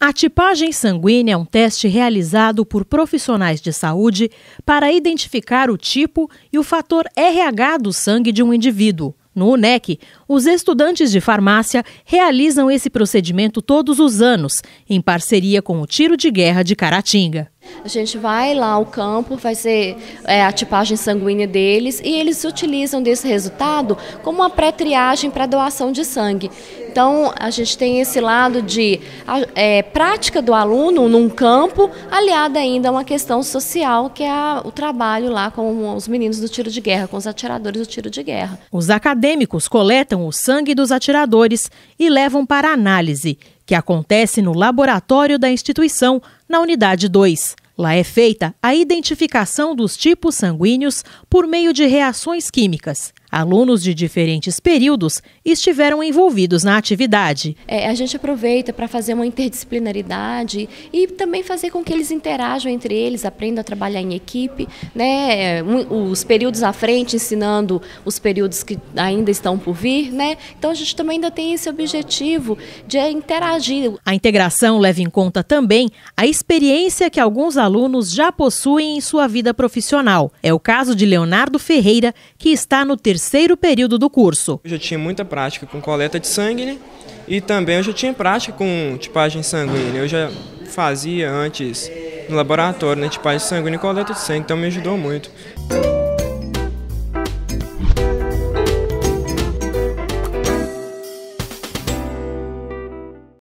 A tipagem sanguínea é um teste realizado por profissionais de saúde para identificar o tipo e o fator RH do sangue de um indivíduo. No UNEC, os estudantes de farmácia realizam esse procedimento todos os anos, em parceria com o Tiro de Guerra de Caratinga. A gente vai lá ao campo fazer é, a tipagem sanguínea deles e eles utilizam desse resultado como uma pré-triagem para doação de sangue. Então, a gente tem esse lado de é, prática do aluno num campo, aliada ainda a uma questão social, que é o trabalho lá com os meninos do tiro de guerra, com os atiradores do tiro de guerra. Os acadêmicos coletam o sangue dos atiradores e levam para análise, que acontece no laboratório da instituição, na unidade 2. Lá é feita a identificação dos tipos sanguíneos por meio de reações químicas, Alunos de diferentes períodos estiveram envolvidos na atividade. É, a gente aproveita para fazer uma interdisciplinaridade e também fazer com que eles interajam entre eles, aprendam a trabalhar em equipe, né? Os períodos à frente ensinando os períodos que ainda estão por vir, né? Então a gente também ainda tem esse objetivo de interagir. A integração leva em conta também a experiência que alguns alunos já possuem em sua vida profissional. É o caso de Leonardo Ferreira, que está no terceiro terceiro período do curso. Eu já tinha muita prática com coleta de sangue né? e também eu já tinha prática com tipagem sanguínea. Eu já fazia antes no laboratório, né, tipagem sanguínea e coleta de sangue, então me ajudou muito.